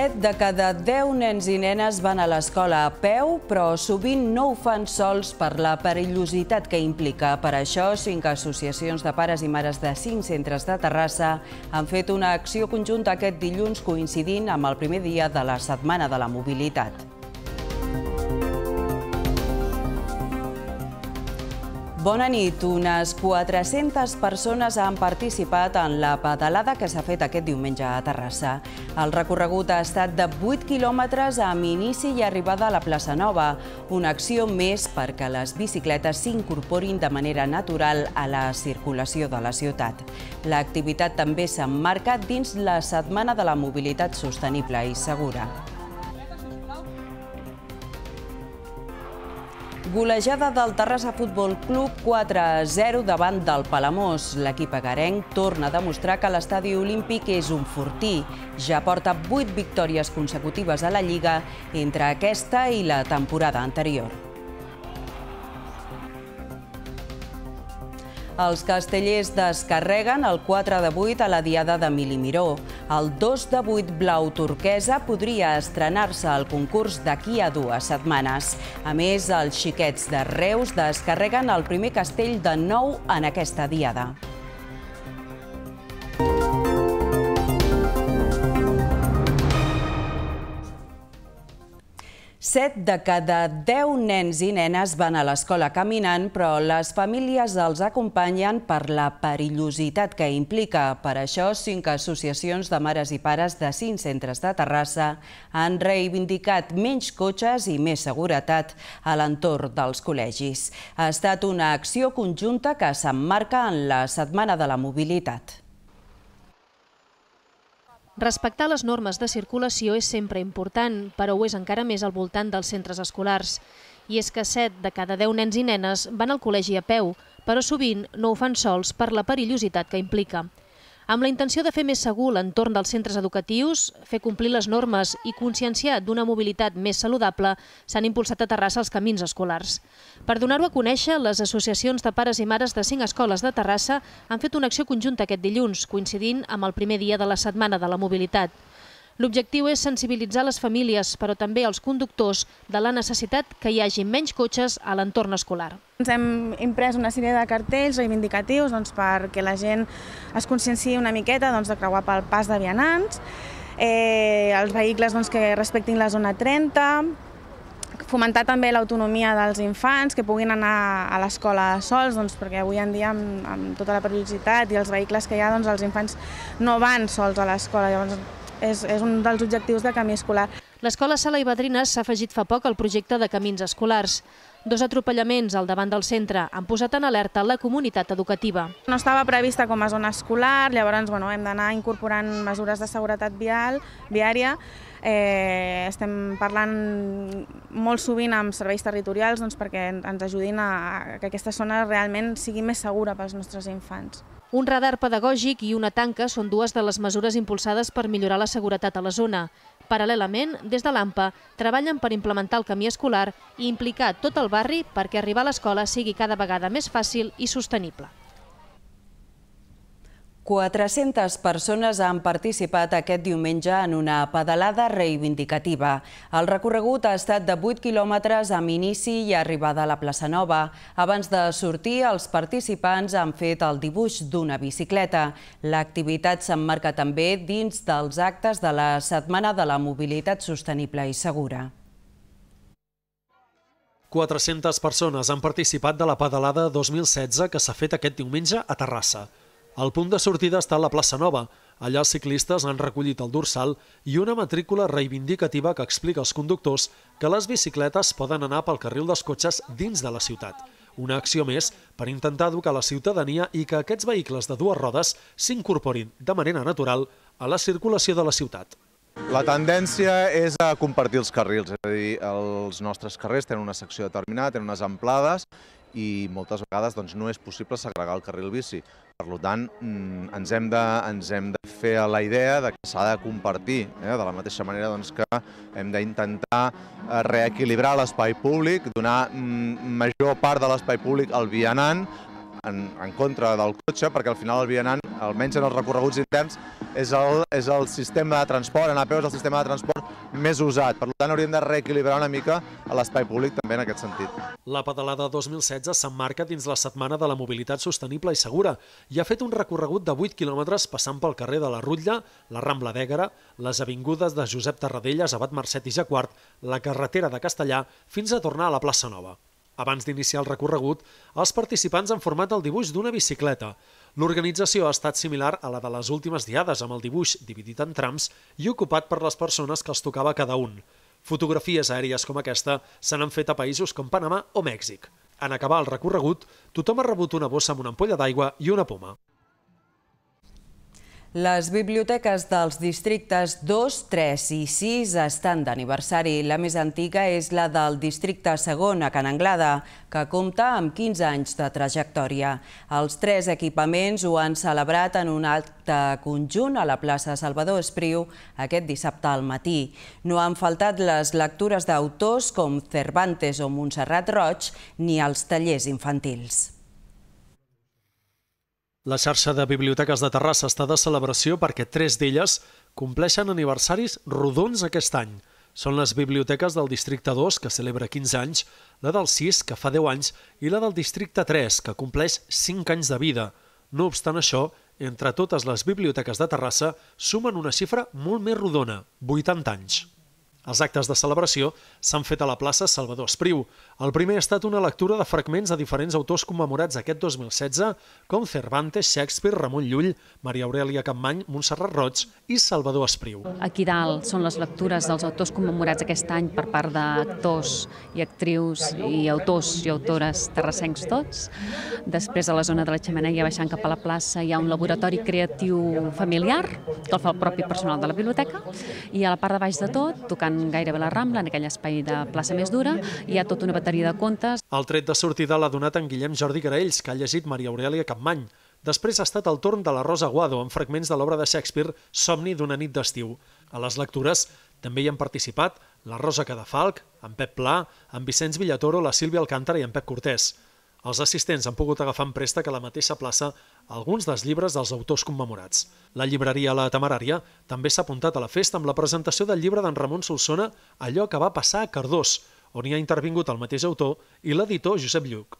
7 de cada 10 nens i nenes van a l'escola a peu, però sovint no ho fan sols per la perillositat que implica. Per això, cinc associacions de pares i mares de cinc centres de Terrassa han fet una acció conjunta aquest dilluns coincidint amb el primer dia de la Setmana de la Mobilitat. Bona nit. Unes 400 persones han participat en la pedalada que s'ha fet aquest diumenge a Terrassa. El recorregut ha estat de 8 quilòmetres amb inici i arribada a la plaça Nova, una acció més perquè les bicicletes s'incorporin de manera natural a la circulació de la ciutat. L'activitat també s'emmarca dins la Setmana de la Mobilitat Sostenible i Segura. Golejada del Terrassa Futbol Club 4-0 davant del Palamós. L'equip agarenc torna a demostrar que l'estadi olímpic és un fortí. Ja porta 8 victòries consecutives a la Lliga entre aquesta i la temporada anterior. Els castellers descarreguen el 4 de 8 a la Diada de Milimiró. El 2 de 8 blau turquesa podria estrenar-se al concurs d'aquí a dues setmanes. A més, els xiquets de Reus descarreguen el primer castell de nou en aquesta Diada. 7 de cada 10 nens i nenes van a l'escola caminant, però les famílies els acompanyen per la perillositat que implica. Per això, cinc associacions de mares i pares de cinc centres de Terrassa han reivindicat menys cotxes i més seguretat a l'entorn dels col·legis. Ha estat una acció conjunta que s'emmarca en la Setmana de la Mobilitat. Respectar les normes de circulació és sempre important, però ho és encara més al voltant dels centres escolars. I és que 7 de cada 10 nens i nenes van al col·legi a peu, però sovint no ho fan sols per la perillositat que implica. Amb la intenció de fer més segur l'entorn dels centres educatius, fer complir les normes i conscienciar d'una mobilitat més saludable, s'han impulsat a Terrassa els camins escolars. Per donar-ho a conèixer, les associacions de pares i mares de cinc escoles de Terrassa han fet una acció conjunta aquest dilluns, coincidint amb el primer dia de la Setmana de la Mobilitat. L'objectiu és sensibilitzar les famílies, però també els conductors, de la necessitat que hi hagi menys cotxes a l'entorn escolar. Ens hem imprès una sèrie de cartells reivindicatius doncs, perquè la gent es conscienciï una miqueta doncs, de creuar pel pas de vianants, eh, els vehicles doncs, que respectin la zona 30, fomentar també l'autonomia dels infants, que puguin anar a l'escola sols, doncs, perquè avui en dia amb, amb tota la perillositat i els vehicles que hi ha, doncs, els infants no van sols a l'escola, llavors és, és un dels objectius de Camí Escolar. L'escola Sala i Badrines s'ha afegit fa poc al projecte de camins escolars. Dos atropellaments al davant del centre han posat en alerta la comunitat educativa. No estava prevista com a zona escolar, llavors bueno, hem d'anar incorporant mesures de seguretat vial, viària. Eh, estem parlant molt sovint amb serveis territorials doncs, perquè ens ajudin a, a que aquesta zona realment sigui més segura pels nostres infants. Un radar pedagògic i una tanca són dues de les mesures impulsades per millorar la seguretat a la zona. Paral·lelament, des de l'AMPA, treballen per implementar el camí escolar i implicar tot el barri perquè arribar a l'escola sigui cada vegada més fàcil i sostenible. 400 persones han participat aquest diumenge en una pedalada reivindicativa. El recorregut ha estat de 8 quilòmetres amb inici i arribada a la plaça Nova. Abans de sortir, els participants han fet el dibuix d'una bicicleta. L'activitat s'emmarca també dins dels actes de la Setmana de la Mobilitat Sostenible i Segura. 400 persones han participat de la pedalada 2016 que s'ha fet aquest diumenge a Terrassa. El punt de sortida està a la plaça Nova. Allà els ciclistes han recollit el dorsal i una matrícula reivindicativa que explica als conductors que les bicicletes poden anar pel carril dels cotxes dins de la ciutat. Una acció més per intentar educar la ciutadania i que aquests vehicles de dues rodes s'incorporin de manera natural a la circulació de la ciutat. La tendència és a compartir els carrils, és a dir, els nostres carrers tenen una secció determinada, tenen unes amplades i moltes vegades doncs, no és possible segregar el carril bici. Per tant, mm, ens hem, de, ens hem de fer la idea de que s'ha de compartir, eh? de la mateixa manera doncs, que hem d'intentar eh, reequilibrar l'espai públic, donar mm, major part de l'espai públic al vianant, en, en contra del cotxe, perquè al final el vianant, almenys en els recorreguts interns, és el, és el sistema de transport, anar a peu és el sistema de transport més usat. Per tant, hauríem de reequilibrar una mica l'espai públic també en aquest sentit. La pedalada 2016 s'emmarca dins la Setmana de la Mobilitat Sostenible i Segura i ha fet un recorregut de 8 quilòmetres passant pel carrer de la Rutlla, la Rambla d'Ègara, les avingudes de Josep Tarradellas, Abad Mercet i Jaquart, la carretera de Castellà, fins a tornar a la plaça Nova. Abans d'iniciar el recorregut, els participants han format el dibuix d'una bicicleta. L'organització ha estat similar a la de les últimes diades, amb el dibuix dividit en trams i ocupat per les persones que els tocava cada un. Fotografies aèries com aquesta se n'han fet a països com Panamà o Mèxic. En acabar el recorregut, tothom ha rebut una bossa amb una ampolla d'aigua i una poma. Les biblioteques dels districtes 2, 3 i 6 estan d'aniversari. La més antiga és la del districte segon a Can Anglada, que compta amb 15 anys de trajectòria. Els tres equipaments ho han celebrat en un acte conjunt a la plaça Salvador Espriu aquest dissabte al matí. No han faltat les lectures d'autors com Cervantes o Montserrat Roig ni els tallers infantils. La xarxa de biblioteques de Terrassa està de celebració perquè tres d'elles compleixen aniversaris rodons aquest any. Són les biblioteques del Districte 2, que celebra 15 anys, la del 6, que fa 10 anys, i la del Districte 3, que compleix 5 anys de vida. No obstant això, entre totes les biblioteques de Terrassa sumen una xifra molt més rodona, 80 anys. Els actes de celebració s'han fet a la plaça Salvador Espriu. El primer ha estat una lectura de fragments de diferents autors commemorats aquest 2016, com Cervantes, Shakespeare, Ramon Llull, Maria Aurelia Campmany, Montserrat Roig i Salvador Espriu. Aquí dalt són les lectures dels autors commemorats aquest any per part d'actors i actrius i autors i autores terrassencs tots. Després a la zona de la xemeneia baixant cap a la plaça hi ha un laboratori creatiu familiar que el fa el propi personal de la biblioteca i a la part de baix de tot, tocant tocant gairebé la Rambla, en aquell espai de plaça més dura, hi ha tota una bateria de contes. El tret de sortida l'ha donat en Guillem Jordi Graells, que ha llegit Maria Aurelia Capmany. Després ha estat el torn de la Rosa Guado, amb fragments de l'obra de Shakespeare Somni d'una nit d'estiu. A les lectures també hi han participat la Rosa Cadafalc, en Pep Pla, en Vicenç Villatoro, la Sílvia Alcántara i en Pep Cortés. Els assistents han pogut agafar en préstec a la mateixa plaça alguns dels llibres dels autors commemorats. La llibreria La Temerària també s'ha apuntat a la festa amb la presentació del llibre d'en Ramon Solsona Allò que va passar a Cardós, on hi ha intervingut el mateix autor i l'editor Josep Lluc.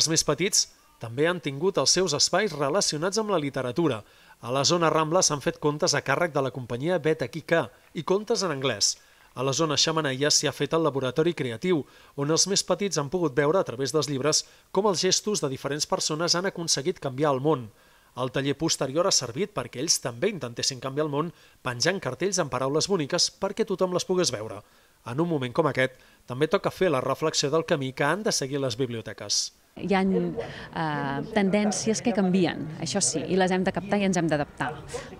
Els més petits també han tingut els seus espais relacionats amb la literatura. A la zona Rambla s'han fet contes a càrrec de la companyia Beta Kika i contes en anglès – a la zona xamanaia s'hi ha fet el laboratori creatiu, on els més petits han pogut veure a través dels llibres com els gestos de diferents persones han aconseguit canviar el món. El taller posterior ha servit perquè ells també intentessin canviar el món penjant cartells amb paraules boniques perquè tothom les pogués veure. En un moment com aquest, també toca fer la reflexió del camí que han de seguir les biblioteques. Hi ha eh, tendències que canvien, això sí, i les hem de captar i ens hem d'adaptar,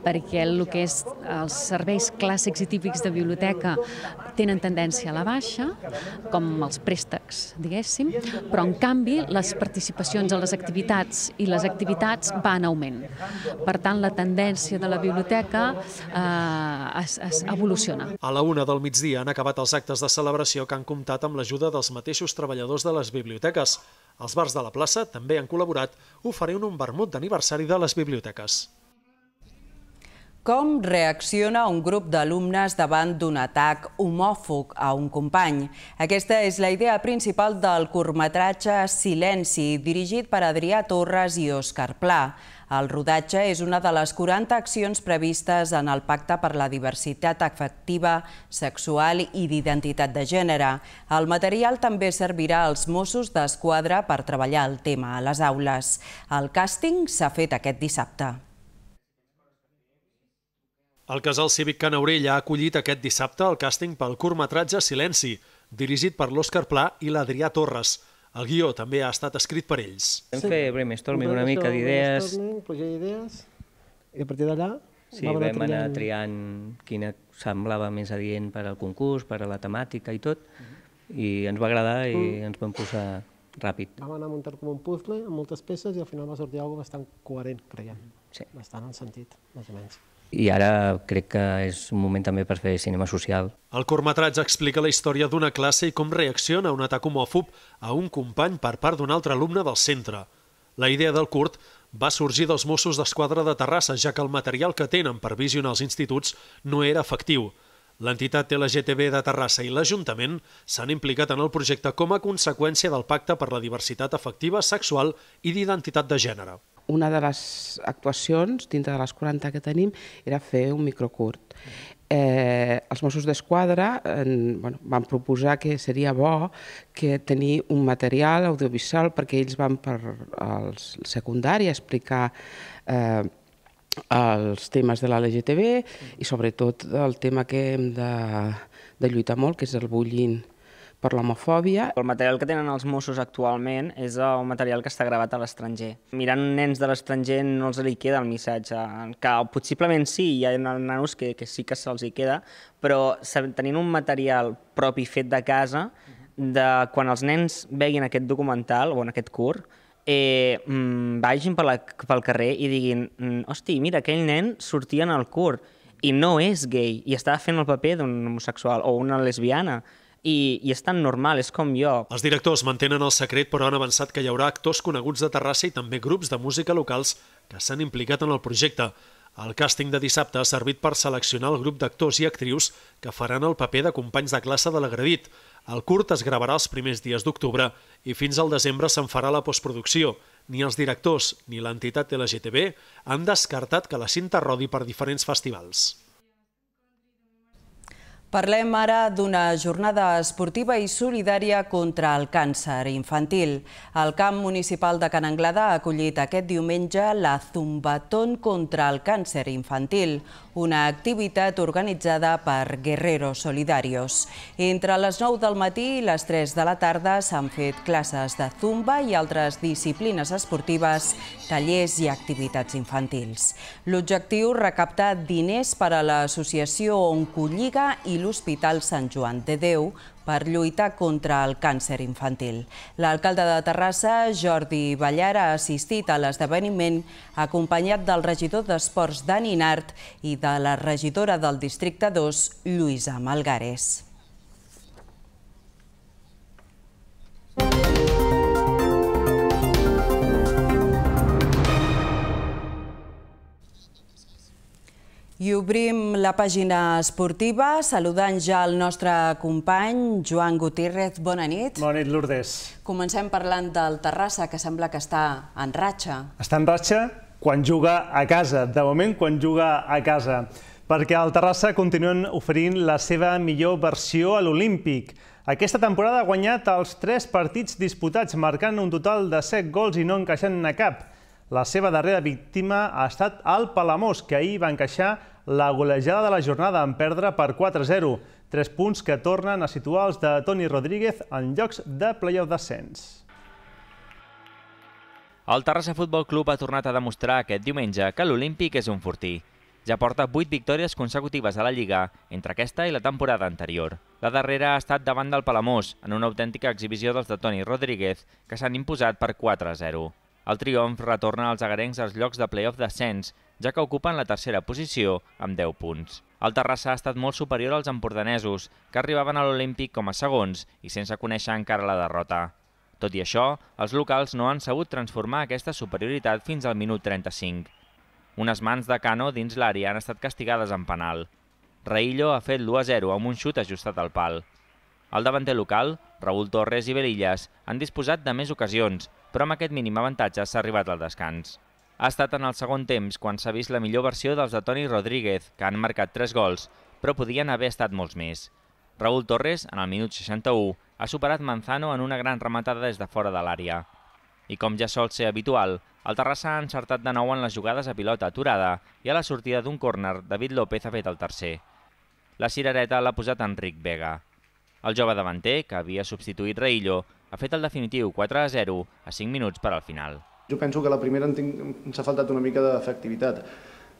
perquè el que és els serveis clàssics i típics de biblioteca tenen tendència a la baixa, com els préstecs, diguéssim, però en canvi les participacions a les activitats i les activitats van augment. Per tant, la tendència de la biblioteca eh, es, es evoluciona. A la una del migdia han acabat els actes de celebració que han comptat amb l'ajuda dels mateixos treballadors de les biblioteques. Els bars de la plaça també han col·laborat oferint un vermut d'aniversari de les biblioteques. Com reacciona un grup d'alumnes davant d'un atac homòfob a un company? Aquesta és la idea principal del curtmetratge Silenci, dirigit per Adrià Torres i Òscar Pla. El rodatge és una de les 40 accions previstes en el Pacte per la Diversitat Afectiva, Sexual i d'Identitat de Gènere. El material també servirà als Mossos d'Esquadra per treballar el tema a les aules. El càsting s'ha fet aquest dissabte. El Casal Cívic Canaurell ha acollit aquest dissabte el càsting pel curtmetratge Silenci, dirigit per l'Òscar Pla i l'Adrià Torres. El guió també ha estat escrit per ells. Vam sí. fer brainstorming, una mica d'idees... d'idees, i a partir d'allà... Sí, vam, vam anar triant quina semblava més adient per al concurs, per a la temàtica i tot, uh mhm. -huh. i ens va agradar i mm. ens vam posar ràpid. Vam anar muntant com un puzzle, amb moltes peces, i al final va sortir alguna bastant coherent, creiem. Sí. Bastant en sentit, més o menys i ara crec que és un moment també per fer cinema social. El curtmetratge explica la història d'una classe i com reacciona un atac homòfob a un company per part d'un altre alumne del centre. La idea del curt va sorgir dels Mossos d'Esquadra de Terrassa, ja que el material que tenen per visionar els instituts no era efectiu. L'entitat LGTB de Terrassa i l'Ajuntament s'han implicat en el projecte com a conseqüència del Pacte per la Diversitat Efectiva, Sexual i d'Identitat de Gènere una de les actuacions, dintre de les 40 que tenim, era fer un microcurt. Eh, els Mossos d'Esquadra eh, bueno, van proposar que seria bo que tenir un material audiovisual perquè ells van per al secundari a explicar eh, els temes de la LGTB i sobretot el tema que hem de, de lluitar molt, que és el bullying per l'homofòbia. El material que tenen els Mossos actualment és el eh, material que està gravat a l'estranger. Mirant nens de l'estranger no els li queda el missatge, que possiblement sí, hi ha nanos que, que sí que se'ls hi queda, però tenint un material propi fet de casa, de quan els nens veguin aquest documental o en aquest curt, eh, mm, vagin per la, pel carrer i diguin mm, «Hosti, mira, aquell nen sortia en el curt i no és gay i estava fent el paper d'un homosexual o una lesbiana» i, i és tan normal, és com jo. Els directors mantenen el secret però han avançat que hi haurà actors coneguts de Terrassa i també grups de música locals que s'han implicat en el projecte. El càsting de dissabte ha servit per seleccionar el grup d'actors i actrius que faran el paper de companys de classe de l'agredit. El curt es gravarà els primers dies d'octubre i fins al desembre se'n farà la postproducció. Ni els directors ni l'entitat LGTB han descartat que la cinta rodi per diferents festivals. Parlem ara d'una jornada esportiva i solidària contra el càncer infantil. El camp municipal de Can Anglada ha acollit aquest diumenge la Zumbatón contra el càncer infantil, una activitat organitzada per Guerreros Solidarios. Entre les 9 del matí i les 3 de la tarda s'han fet classes de zumba i altres disciplines esportives, tallers i activitats infantils. L'objectiu recaptar diners per a l'associació Oncolliga i l'Hospital Sant Joan de Déu per lluitar contra el càncer infantil. L'alcalde de Terrassa, Jordi Ballar, ha assistit a l'esdeveniment acompanyat del regidor d'Esports, Dani Nart, i de la regidora del districte 2, Lluïsa Malgares. Música I obrim la pàgina esportiva saludant ja el nostre company Joan Gutiérrez. Bona nit. Bona nit, Lourdes. Comencem parlant del Terrassa, que sembla que està en ratxa. Està en ratxa quan juga a casa, de moment quan juga a casa, perquè el Terrassa continuen oferint la seva millor versió a l'Olímpic. Aquesta temporada ha guanyat els tres partits disputats, marcant un total de 7 gols i no encaixant ne cap. La seva darrera víctima ha estat el Palamós, que ahir va encaixar la golejada de la jornada en perdre per 4-0. Tres punts que tornen a situar els de Toni Rodríguez en llocs de playoff descens. El Terrassa Futbol Club ha tornat a demostrar aquest diumenge que l'Olímpic és un fortí. Ja porta 8 victòries consecutives a la Lliga, entre aquesta i la temporada anterior. La darrera ha estat davant del Palamós, en una autèntica exhibició dels de Toni Rodríguez, que s'han imposat per 4 0. El triomf retorna als agarencs als llocs de play-off descens, ja que ocupen la tercera posició amb 10 punts. El Terrassa ha estat molt superior als empordanesos, que arribaven a l'Olímpic com a segons i sense conèixer encara la derrota. Tot i això, els locals no han sabut transformar aquesta superioritat fins al minut 35. Unes mans de Cano dins l'àrea han estat castigades en penal. Raillo ha fet l'1-0 amb un xut ajustat al pal. El davanter local, Raül Torres i Belillas, han disposat de més ocasions, però amb aquest mínim avantatge s'ha arribat al descans. Ha estat en el segon temps quan s'ha vist la millor versió dels de Toni Rodríguez, que han marcat 3 gols, però podien haver estat molts més. Raúl Torres, en el minut 61, ha superat Manzano en una gran rematada des de fora de l'àrea. I com ja sol ser habitual, el Terrassa ha encertat de nou en les jugades a pilota aturada i a la sortida d'un córner, David López ha fet el tercer. La cirereta l'ha posat Enric Vega. El jove davanter, que havia substituït Raillo, ha fet el definitiu 4 a 0 a 5 minuts per al final. Jo penso que la primera ens ha faltat una mica d'efectivitat.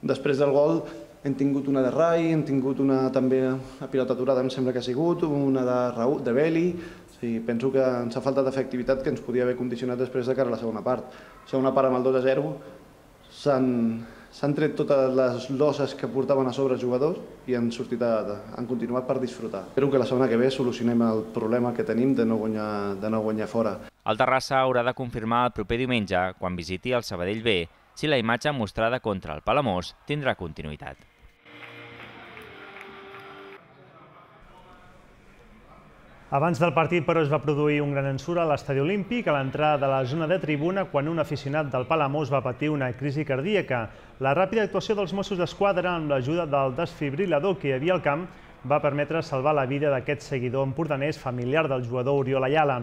Després del gol hem tingut una de Rai, hem tingut una també a pilota aturada, em sembla que ha sigut, una de Raúl, de Beli, Sí, penso que ens ha faltat efectivitat que ens podia haver condicionat després de cara a la segona part. La segona part amb el 2 a 0 s'han s'han tret totes les loses que portaven a sobre els jugadors i han, sortit a, han continuat per disfrutar. Espero que la setmana que ve solucionem el problema que tenim de no guanyar, de no guanyar fora. El Terrassa haurà de confirmar el proper diumenge, quan visiti el Sabadell B, si la imatge mostrada contra el Palamós tindrà continuïtat. Abans del partit, però, es va produir un gran ensura a l'estadi olímpic a l'entrada de la zona de tribuna quan un aficionat del Palamós va patir una crisi cardíaca. La ràpida actuació dels Mossos d'Esquadra amb l'ajuda del desfibrilador que hi havia al camp va permetre salvar la vida d'aquest seguidor empordanès familiar del jugador Oriol Ayala.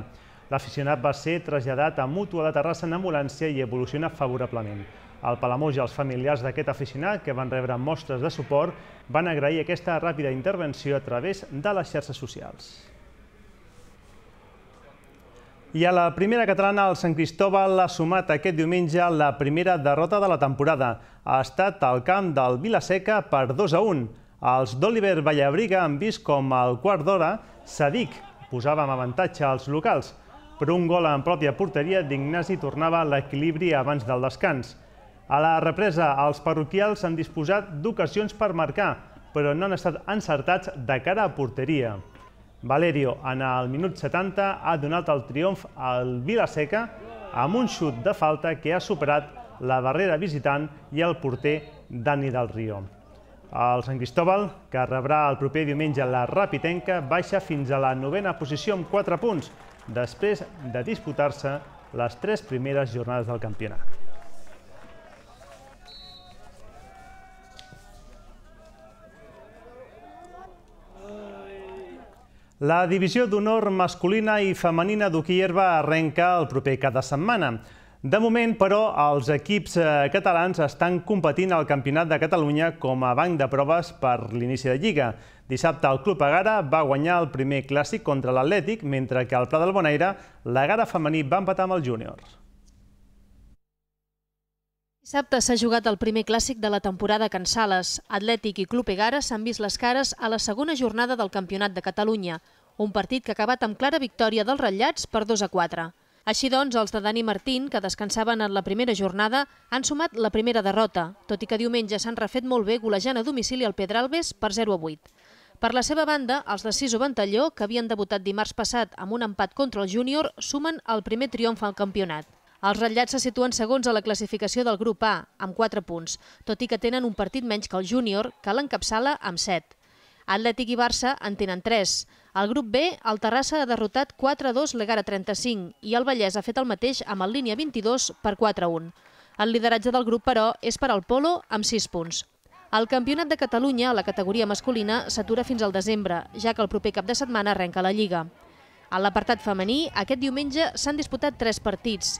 L'aficionat va ser traslladat a Mútua de Terrassa en ambulància i evoluciona favorablement. El Palamós i els familiars d'aquest aficionat, que van rebre mostres de suport, van agrair aquesta ràpida intervenció a través de les xarxes socials. I a la primera catalana, el Sant Cristóbal ha sumat aquest diumenge la primera derrota de la temporada. Ha estat al camp del Vilaseca per 2 a 1. Els d'Oliver Vallabriga han vist com al quart d'hora Sadik posava en avantatge als locals, però un gol en pròpia porteria d'Ignasi tornava l'equilibri abans del descans. A la represa, els parroquials han disposat d'ocasions per marcar, però no han estat encertats de cara a porteria. Valerio, en el minut 70, ha donat el triomf al Vilaseca amb un xut de falta que ha superat la barrera visitant i el porter Dani del Rio. El Sant Cristòbal, que rebrà el proper diumenge la Rapitenca, baixa fins a la novena posició amb 4 punts, després de disputar-se les tres primeres jornades del campionat. La divisió d'honor masculina i femenina d'Uquierba arrenca el proper cada setmana. De moment, però, els equips eh, catalans estan competint al Campionat de Catalunya com a banc de proves per l'inici de Lliga. Dissabte, el Club Agara va guanyar el primer clàssic contra l'Atlètic, mentre que al Pla del Bonaire, la femení va empatar amb els júniors. Dissabte s'ha jugat el primer clàssic de la temporada a Can Sales. Atlètic i Club Egara s'han vist les cares a la segona jornada del Campionat de Catalunya, un partit que ha acabat amb clara victòria dels ratllats per 2 a 4. Així doncs, els de Dani Martín, que descansaven en la primera jornada, han sumat la primera derrota, tot i que diumenge s'han refet molt bé golejant a domicili al Pedralbes per 0 a 8. Per la seva banda, els de Siso Ventalló, que havien debutat dimarts passat amb un empat contra el júnior, sumen el primer triomf al campionat. Els ratllats se situen segons a la classificació del grup A, amb 4 punts, tot i que tenen un partit menys que el júnior, que l'encapçala amb 7. Atlètic i Barça en tenen 3. Al grup B, el Terrassa ha derrotat 4-2 l'Egara 35 i el Vallès ha fet el mateix amb el línia 22 per 4-1. El lideratge del grup, però, és per al Polo amb 6 punts. El Campionat de Catalunya, a la categoria masculina, s'atura fins al desembre, ja que el proper cap de setmana arrenca la Lliga. A l'apartat femení, aquest diumenge s'han disputat 3 partits.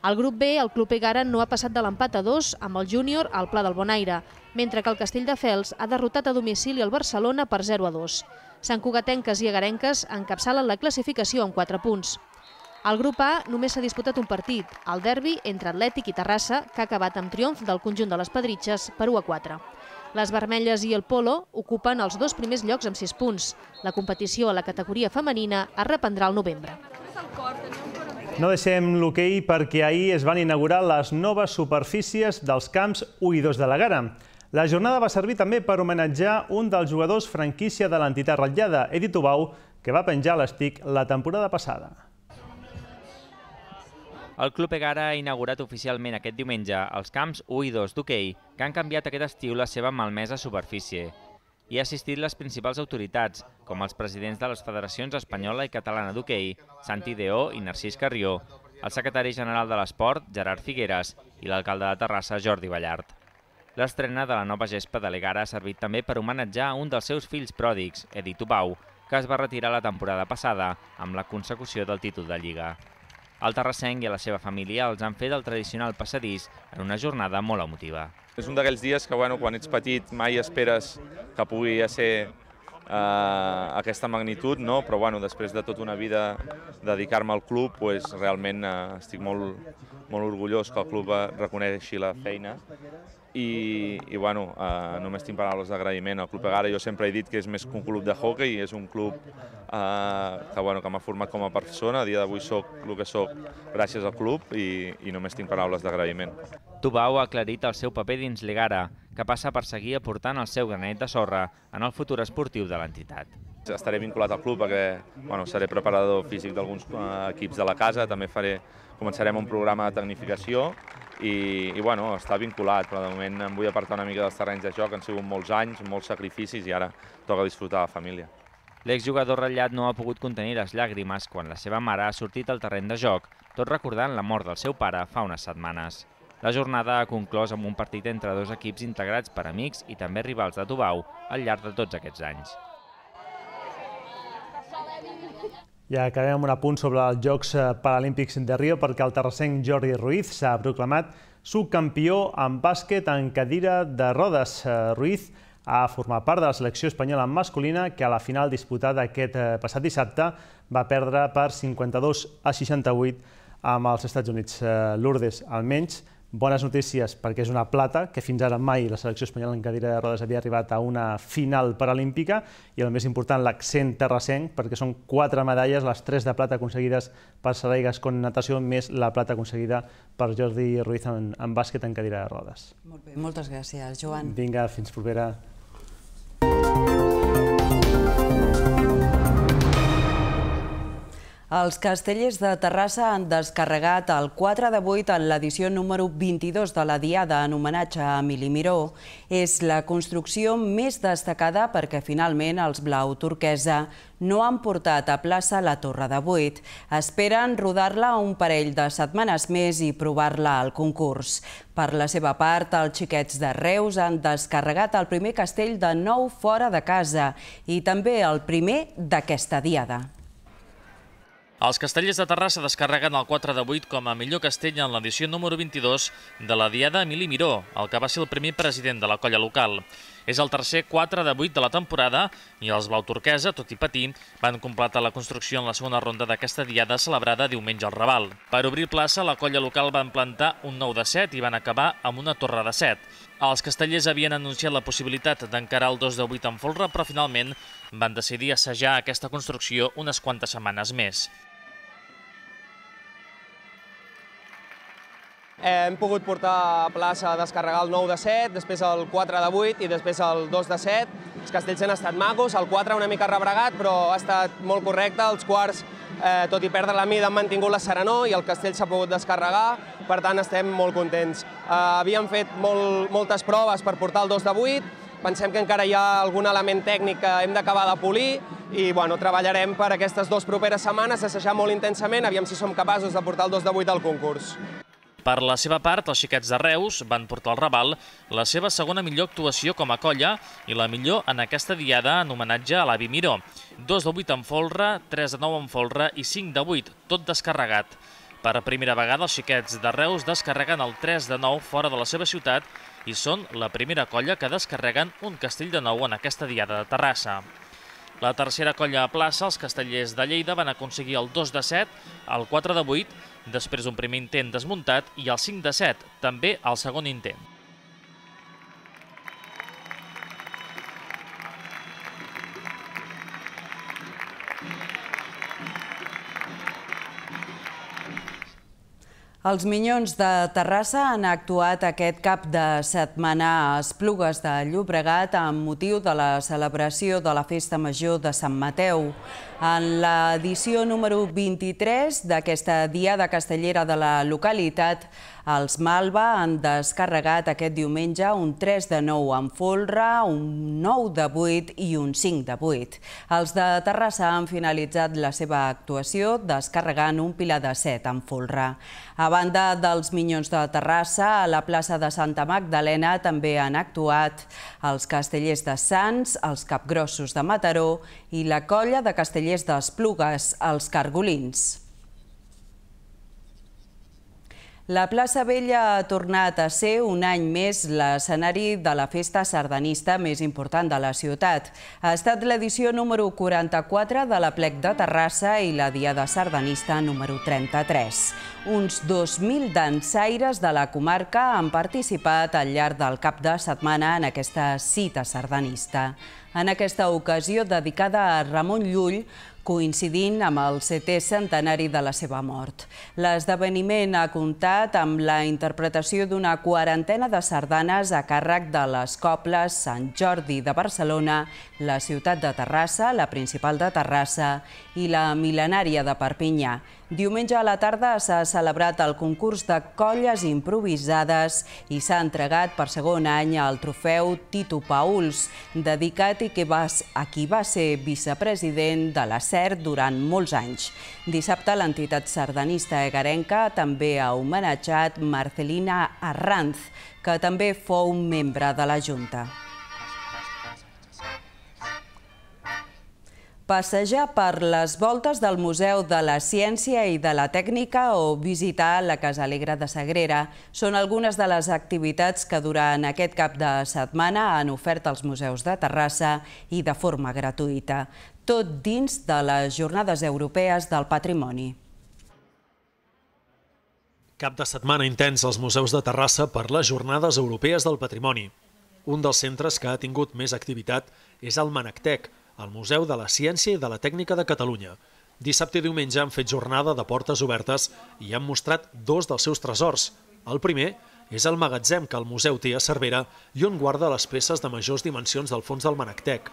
Al grup B, el Club Egara no ha passat de l'empat a 2 amb el júnior al Pla del Bonaire, mentre que el Castelldefels ha derrotat a domicili el Barcelona per 0 a 2. Sant Cugatenques i Agarenques encapçalen la classificació amb 4 punts. Al grup A només s'ha disputat un partit, el derbi entre Atlètic i Terrassa, que ha acabat amb triomf del conjunt de les Pedritxes per 1 a 4. Les Vermelles i el Polo ocupen els dos primers llocs amb 6 punts. La competició a la categoria femenina es reprendrà al novembre. cor, teniu no deixem l'hoquei perquè ahir es van inaugurar les noves superfícies dels camps 1 i 2 de la Gara. La jornada va servir també per homenatjar un dels jugadors franquícia de l'entitat ratllada, Edi Tubau, que va penjar l'estic la temporada passada. El Club Egara ha inaugurat oficialment aquest diumenge els camps 1 i 2 d'hoquei, que han canviat aquest estiu la seva malmesa superfície hi ha assistit les principals autoritats, com els presidents de les federacions espanyola i catalana d'hoquei, Santi Deó i Narcís Carrió, el secretari general de l'Esport, Gerard Figueres, i l'alcalde de Terrassa, Jordi Ballart. L'estrena de la nova gespa de l'Egara ha servit també per homenatjar un dels seus fills pròdics, Edi Tubau, que es va retirar la temporada passada amb la consecució del títol de Lliga. El terrassenc i la seva família els han fet el tradicional passadís en una jornada molt emotiva. És un d'aquells dies que bueno, quan ets petit mai esperes que pugui ja ser eh, aquesta magnitud, no? però bueno, després de tota una vida dedicar-me al club, pues, realment eh, estic molt, molt orgullós que el club reconeixi la feina i, i bueno, eh, només tinc paraules d'agraïment. al Club Egara jo sempre he dit que és més que un club de hockey, és un club eh, que, bueno, que m'ha format com a persona, a dia d'avui sóc el que sóc gràcies al club i, i només tinc paraules d'agraïment. Tubau ha aclarit el seu paper dins l'Egara, que passa per seguir aportant el seu granet de sorra en el futur esportiu de l'entitat estaré vinculat al club perquè bueno, seré preparador físic d'alguns eh, equips de la casa, també faré, començarem un programa de tecnificació i, i bueno, està vinculat, però de moment em vull apartar una mica dels terrenys de joc, han sigut molts anys, molts sacrificis i ara toca disfrutar de la família. L'exjugador ratllat no ha pogut contenir les llàgrimes quan la seva mare ha sortit al terreny de joc, tot recordant la mort del seu pare fa unes setmanes. La jornada ha conclòs amb un partit entre dos equips integrats per amics i també rivals de Tobau al llarg de tots aquests anys. I acabem amb un apunt sobre els Jocs eh, Paralímpics de Rio perquè el terrassenc Jordi Ruiz s'ha proclamat subcampió en bàsquet en cadira de rodes. Eh, Ruiz ha format part de la selecció espanyola masculina que a la final disputada aquest eh, passat dissabte va perdre per 52 a 68 amb els Estats Units. Lourdes, almenys, bones notícies perquè és una plata, que fins ara mai la selecció espanyola en cadira de rodes havia arribat a una final paralímpica, i el més important, l'accent terrassenc, perquè són quatre medalles, les tres de plata aconseguides per Sarai Gascon en natació, més la plata aconseguida per Jordi Ruiz en, en bàsquet en cadira de rodes. Molt bé, moltes gràcies, Joan. Vinga, fins propera. Els castellers de Terrassa han descarregat el 4 de 8 en l'edició número 22 de la Diada en homenatge a Emili Miró. És la construcció més destacada perquè finalment els blau turquesa no han portat a plaça la Torre de 8. Esperen rodar-la un parell de setmanes més i provar-la al concurs. Per la seva part, els xiquets de Reus han descarregat el primer castell de nou fora de casa i també el primer d'aquesta Diada. Els castellers de Terrassa descarreguen el 4 de 8 com a millor castell en l'edició número 22 de la Diada Emili Miró, el que va ser el primer president de la colla local. És el tercer 4 de 8 de la temporada i els blau-turquesa, tot i patir, van completar la construcció en la segona ronda d'aquesta diada celebrada diumenge al Raval. Per obrir plaça, la colla local van plantar un 9 de 7 i van acabar amb una torre de 7. Els castellers havien anunciat la possibilitat d'encarar el 2 de 8 en folre, però finalment van decidir assajar aquesta construcció unes quantes setmanes més. Hem pogut portar a plaça a descarregar el 9 de 7, després el 4 de 8 i després el 2 de 7. Els castells han estat macos, el 4 una mica rebregat, però ha estat molt correcte. Els quarts, eh, tot i perdre la mida, han mantingut la serenor i el castell s'ha pogut descarregar, per tant estem molt contents. Eh, havíem fet molt, moltes proves per portar el 2 de 8, pensem que encara hi ha algun element tècnic que hem d'acabar de polir i bueno, treballarem per aquestes dues properes setmanes, assajar molt intensament, aviam si som capaços de portar el 2 de 8 al concurs. Per la seva part, els xiquets de Reus van portar al Raval la seva segona millor actuació com a colla i la millor en aquesta diada en homenatge a l'avi Miró. 2 de 8 en folre, 3 de 9 en folre i 5 de 8, tot descarregat. Per primera vegada, els xiquets de Reus descarreguen el 3 de 9 fora de la seva ciutat i són la primera colla que descarreguen un castell de nou en aquesta diada de Terrassa. La tercera colla a plaça, els castellers de Lleida, van aconseguir el 2 de 7, el 4 de 8 després d'un primer intent desmuntat i el 5 de 7, també al segon intent. Els Minyons de Terrassa han actuat aquest cap de setmana a Esplugues de Llobregat amb motiu de la celebració de la Festa Major de Sant Mateu. En l'edició número 23 d'aquesta Diada Castellera de la localitat els Malva han descarregat aquest diumenge un 3 de 9 en folre, un 9 de 8 i un 5 de 8. Els de Terrassa han finalitzat la seva actuació descarregant un pilar de 7 en folre. A banda dels Minyons de Terrassa, a la plaça de Santa Magdalena també han actuat els Castellers de Sants, els Capgrossos de Mataró i la colla de Castellers d'Esplugues, els Cargolins. La plaça Vella ha tornat a ser un any més l'escenari de la festa sardanista més important de la ciutat. Ha estat l'edició número 44 de la Plec de Terrassa i la Diada Sardanista número 33. Uns 2.000 dansaires de la comarca han participat al llarg del cap de setmana en aquesta cita sardanista. En aquesta ocasió dedicada a Ramon Llull, coincidint amb el setè centenari de la seva mort. L'esdeveniment ha comptat amb la interpretació d'una quarantena de sardanes a càrrec de les Cobles Sant Jordi de Barcelona, la ciutat de Terrassa, la principal de Terrassa i la mil·lenària de Perpinyà. Diumenge a la tarda s'ha celebrat el concurs de colles improvisades i s'ha entregat per segon any el trofeu Tito Pauls, dedicat i que va, a qui va ser vicepresident de la CER durant molts anys. Dissabte l'entitat sardanista egarenca també ha homenatjat Marcelina Arranz, que també fou membre de la Junta. passejar per les voltes del Museu de la Ciència i de la Tècnica o visitar la Casa Alegre de Sagrera són algunes de les activitats que durant aquest cap de setmana han ofert els museus de Terrassa i de forma gratuïta, tot dins de les Jornades Europees del Patrimoni. Cap de setmana intens als museus de Terrassa per les Jornades Europees del Patrimoni. Un dels centres que ha tingut més activitat és el Manactec, al Museu de la Ciència i de la Tècnica de Catalunya. Dissabte i diumenge han fet jornada de portes obertes i han mostrat dos dels seus tresors. El primer és el magatzem que el museu té a Cervera i on guarda les peces de majors dimensions del fons del Manactec.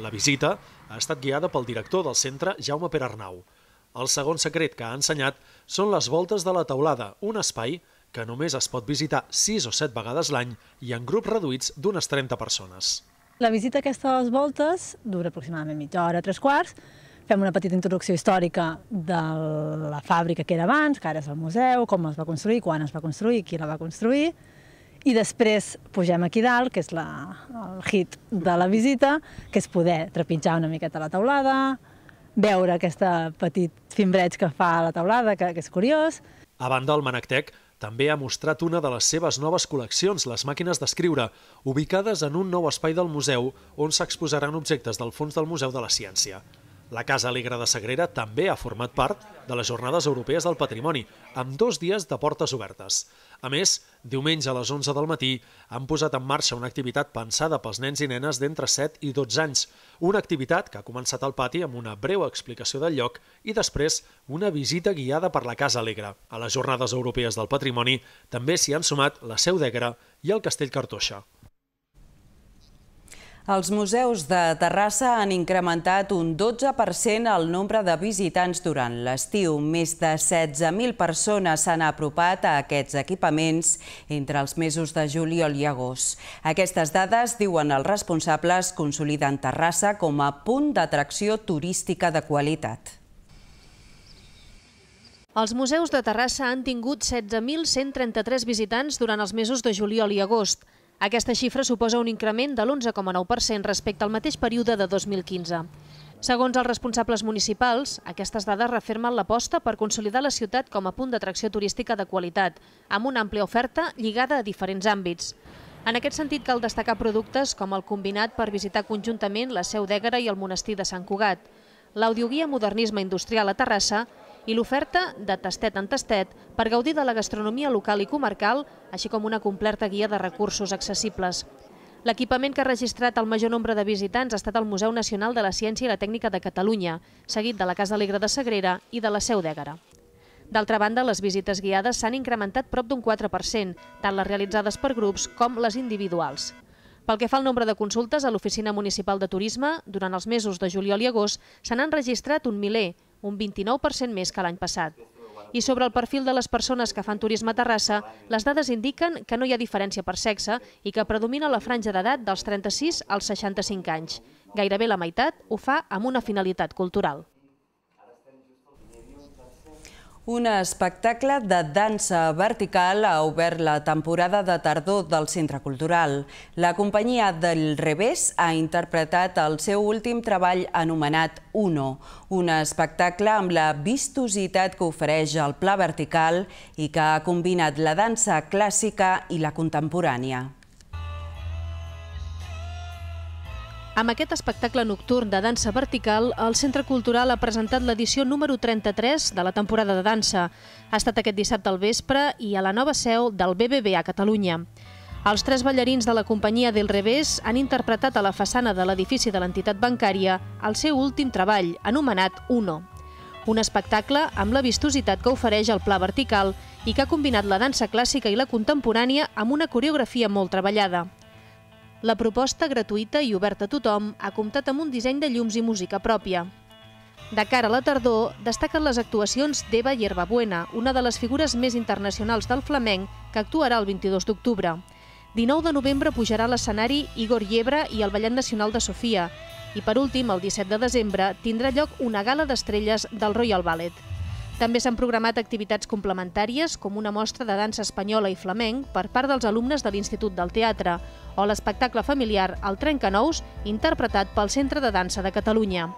La visita ha estat guiada pel director del centre, Jaume Pere Arnau. El segon secret que ha ensenyat són les voltes de la teulada, un espai que només es pot visitar 6 o 7 vegades l'any i en grups reduïts d'unes 30 persones. La visita aquesta de les voltes dura aproximadament mitja hora, tres quarts, fem una petita introducció històrica de la fàbrica que era abans, que ara és el museu, com es va construir, quan es va construir, qui la va construir, i després pugem aquí dalt, que és la, el hit de la visita, que és poder trepitjar una miqueta la taulada, veure aquest petit fimbreig que fa la taulada, que, que és curiós. A banda, el Manactec també ha mostrat una de les seves noves col·leccions, les màquines d'escriure, ubicades en un nou espai del museu on s'exposaran objectes del fons del Museu de la Ciència. La Casa Alegre de Sagrera també ha format part de les Jornades Europees del Patrimoni, amb dos dies de portes obertes. A més, diumenge a les 11 del matí han posat en marxa una activitat pensada pels nens i nenes d'entre 7 i 12 anys, una activitat que ha començat al pati amb una breu explicació del lloc i després una visita guiada per la Casa Alegre. A les Jornades Europees del Patrimoni també s'hi han sumat la Seu d'Egra i el Castell Cartoixa. Els museus de Terrassa han incrementat un 12% el nombre de visitants durant l'estiu. Més de 16.000 persones s'han apropat a aquests equipaments entre els mesos de juliol i agost. Aquestes dades, diuen els responsables, consoliden Terrassa com a punt d'atracció turística de qualitat. Els museus de Terrassa han tingut 16.133 visitants durant els mesos de juliol i agost. Aquesta xifra suposa un increment de l'11,9% respecte al mateix període de 2015. Segons els responsables municipals, aquestes dades refermen l'aposta per consolidar la ciutat com a punt d'atracció turística de qualitat, amb una àmplia oferta lligada a diferents àmbits. En aquest sentit, cal destacar productes com el combinat per visitar conjuntament la Seu d'Ègara i el monestir de Sant Cugat, l'audioguia Modernisme Industrial a Terrassa i l'oferta de tastet en tastet per gaudir de la gastronomia local i comarcal, així com una complerta guia de recursos accessibles. L'equipament que ha registrat el major nombre de visitants ha estat el Museu Nacional de la Ciència i la Tècnica de Catalunya, seguit de la Casa Alegre de Sagrera i de la Seu d'Ègara. D'altra banda, les visites guiades s'han incrementat prop d'un 4%, tant les realitzades per grups com les individuals. Pel que fa al nombre de consultes a l'Oficina Municipal de Turisme, durant els mesos de juliol i agost se n'han registrat un miler, un 29% més que l'any passat. I sobre el perfil de les persones que fan turisme a Terrassa, les dades indiquen que no hi ha diferència per sexe i que predomina la franja d'edat dels 36 als 65 anys. Gairebé la meitat ho fa amb una finalitat cultural. Un espectacle de dansa vertical ha obert la temporada de tardor del Centre Cultural. La companyia del Revés ha interpretat el seu últim treball anomenat Uno, un espectacle amb la vistositat que ofereix el pla vertical i que ha combinat la dansa clàssica i la contemporània. Amb aquest espectacle nocturn de dansa vertical, el Centre Cultural ha presentat l'edició número 33 de la temporada de dansa. Ha estat aquest dissabte al vespre i a la nova seu del BBB a Catalunya. Els tres ballarins de la companyia del Revés han interpretat a la façana de l'edifici de l'entitat bancària el seu últim treball, anomenat Uno. Un espectacle amb la vistositat que ofereix el pla vertical i que ha combinat la dansa clàssica i la contemporània amb una coreografia molt treballada. La proposta gratuïta i oberta a tothom ha comptat amb un disseny de llums i música pròpia. De cara a la tardor, destaquen les actuacions d'Eva Buena, una de les figures més internacionals del flamenc, que actuarà el 22 d'octubre. 19 de novembre pujarà a l'escenari Igor Llebre i el Ballet Nacional de Sofia. I per últim, el 17 de desembre, tindrà lloc una gala d'estrelles del Royal Ballet. També s'han programat activitats complementàries com una mostra de dansa espanyola i flamenc per part dels alumnes de l'Institut del Teatre o l'espectacle familiar El Trencanous, interpretat pel Centre de Dansa de Catalunya.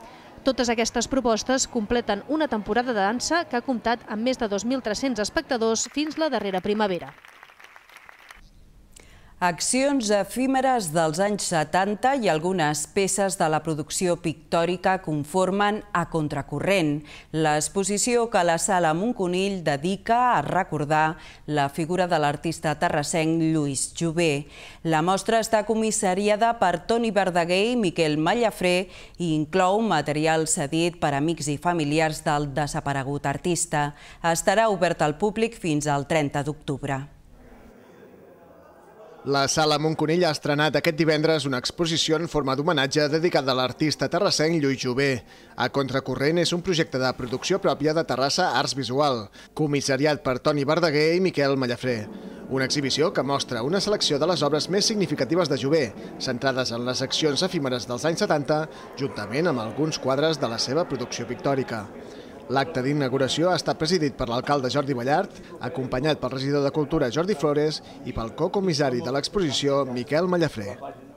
Totes aquestes propostes completen una temporada de dansa que ha comptat amb més de 2.300 espectadors fins la darrera primavera. Accions efímeres dels anys 70 i algunes peces de la producció pictòrica conformen a contracorrent l'exposició que la Sala Montconill dedica a recordar la figura de l'artista terrassenc Lluís Jové. La mostra està comissariada per Toni Verdaguer i Miquel Mallafré i inclou material cedit per amics i familiars del desaparegut artista. Estarà obert al públic fins al 30 d'octubre. La Sala Montconill ha estrenat aquest divendres una exposició en forma d'homenatge dedicada a l'artista terrassenc Lluís Jové. A Contracorrent és un projecte de producció pròpia de Terrassa Arts Visual, comissariat per Toni Verdaguer i Miquel Mallafré. Una exhibició que mostra una selecció de les obres més significatives de Jové, centrades en les accions efímeres dels anys 70, juntament amb alguns quadres de la seva producció pictòrica. L'acte d'inauguració ha estat presidit per l'alcalde Jordi Ballart, acompanyat pel regidor de Cultura Jordi Flores i pel co-comissari de l'exposició Miquel Mallafré.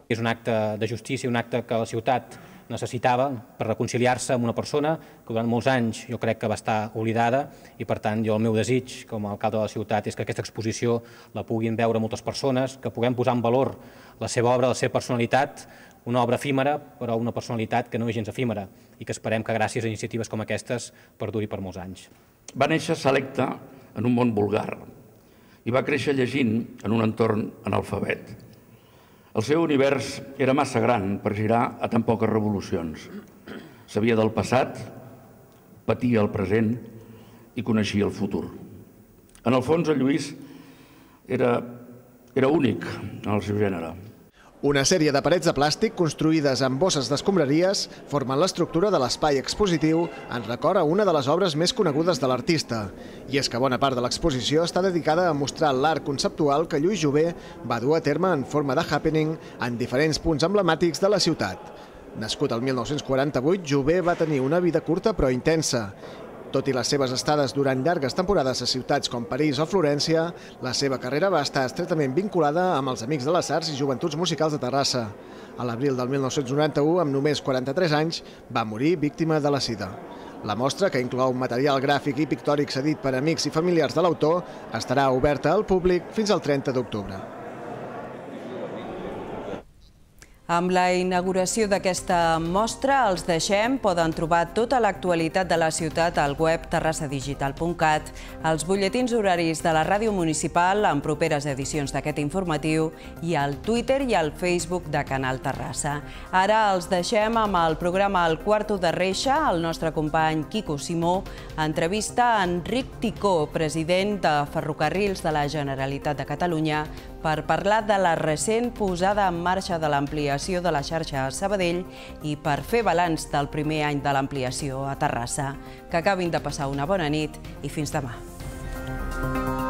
És un acte de justícia, un acte que la ciutat necessitava per reconciliar-se amb una persona que durant molts anys jo crec que va estar oblidada i per tant jo el meu desig com a alcalde de la ciutat és que aquesta exposició la puguin veure moltes persones, que puguem posar en valor la seva obra, la seva personalitat, una obra efímera, però una personalitat que no és gens efímera i que esperem que gràcies a iniciatives com aquestes perduri per molts anys. Va néixer selecta en un món vulgar i va créixer llegint en un entorn analfabet. El seu univers era massa gran per girar a tan poques revolucions. Sabia del passat, patia el present i coneixia el futur. En el fons, el Lluís era, era únic en el seu gènere. Una sèrie de parets de plàstic construïdes amb bosses d'escombraries formen l'estructura de l'espai expositiu en record a una de les obres més conegudes de l'artista. I és que bona part de l'exposició està dedicada a mostrar l'art conceptual que Lluís Jové va dur a terme en forma de happening en diferents punts emblemàtics de la ciutat. Nascut el 1948, Jové va tenir una vida curta però intensa tot i les seves estades durant llargues temporades a ciutats com París o Florència, la seva carrera va estar estretament vinculada amb els Amics de les Arts i Joventuts Musicals de Terrassa. A l'abril del 1991, amb només 43 anys, va morir víctima de la sida. La mostra, que inclou material gràfic i pictòric cedit per amics i familiars de l'autor, estarà oberta al públic fins al 30 d'octubre. Amb la inauguració d'aquesta mostra, els deixem. Poden trobar tota l'actualitat de la ciutat al web terrassadigital.cat, els butlletins horaris de la ràdio municipal en properes edicions d'aquest informatiu i al Twitter i al Facebook de Canal Terrassa. Ara els deixem amb el programa El Quarto de Reixa, el nostre company Quico Simó, entrevista a Enric Ticó, president de Ferrocarrils de la Generalitat de Catalunya, per parlar de la recent posada en marxa de l'ampliació de la xarxa a Sabadell i per fer balanç del primer any de l'ampliació a Terrassa. Que acabin de passar una bona nit i fins demà. Thank you.